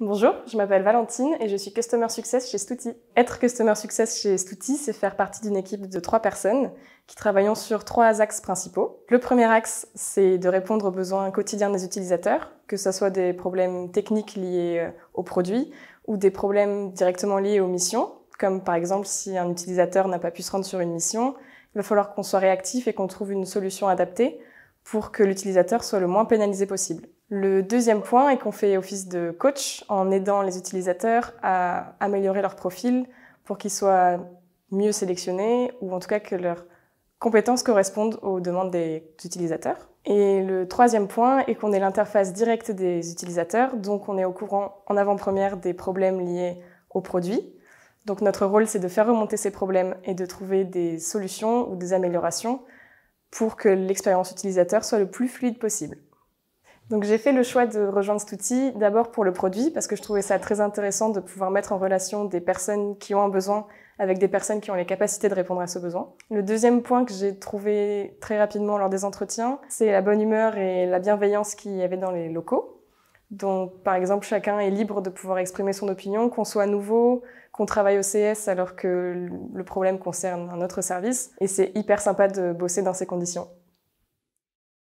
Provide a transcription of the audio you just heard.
Bonjour, je m'appelle Valentine et je suis Customer Success chez Stuti. Être Customer Success chez Stuti, c'est faire partie d'une équipe de trois personnes qui travaillons sur trois axes principaux. Le premier axe, c'est de répondre aux besoins quotidiens des utilisateurs, que ce soit des problèmes techniques liés euh, aux produits ou des problèmes directement liés aux missions, comme par exemple si un utilisateur n'a pas pu se rendre sur une mission, il va falloir qu'on soit réactif et qu'on trouve une solution adaptée pour que l'utilisateur soit le moins pénalisé possible. Le deuxième point est qu'on fait office de coach en aidant les utilisateurs à améliorer leur profil pour qu'ils soient mieux sélectionnés ou en tout cas que leurs compétences correspondent aux demandes des utilisateurs. Et le troisième point est qu'on est l'interface directe des utilisateurs, donc on est au courant en avant-première des problèmes liés aux produits. Donc notre rôle, c'est de faire remonter ces problèmes et de trouver des solutions ou des améliorations pour que l'expérience utilisateur soit le plus fluide possible. Donc j'ai fait le choix de rejoindre cet outil d'abord pour le produit parce que je trouvais ça très intéressant de pouvoir mettre en relation des personnes qui ont un besoin avec des personnes qui ont les capacités de répondre à ce besoin. Le deuxième point que j'ai trouvé très rapidement lors des entretiens, c'est la bonne humeur et la bienveillance qu'il y avait dans les locaux. Donc par exemple, chacun est libre de pouvoir exprimer son opinion, qu'on soit nouveau, qu'on travaille au CS alors que le problème concerne un autre service et c'est hyper sympa de bosser dans ces conditions.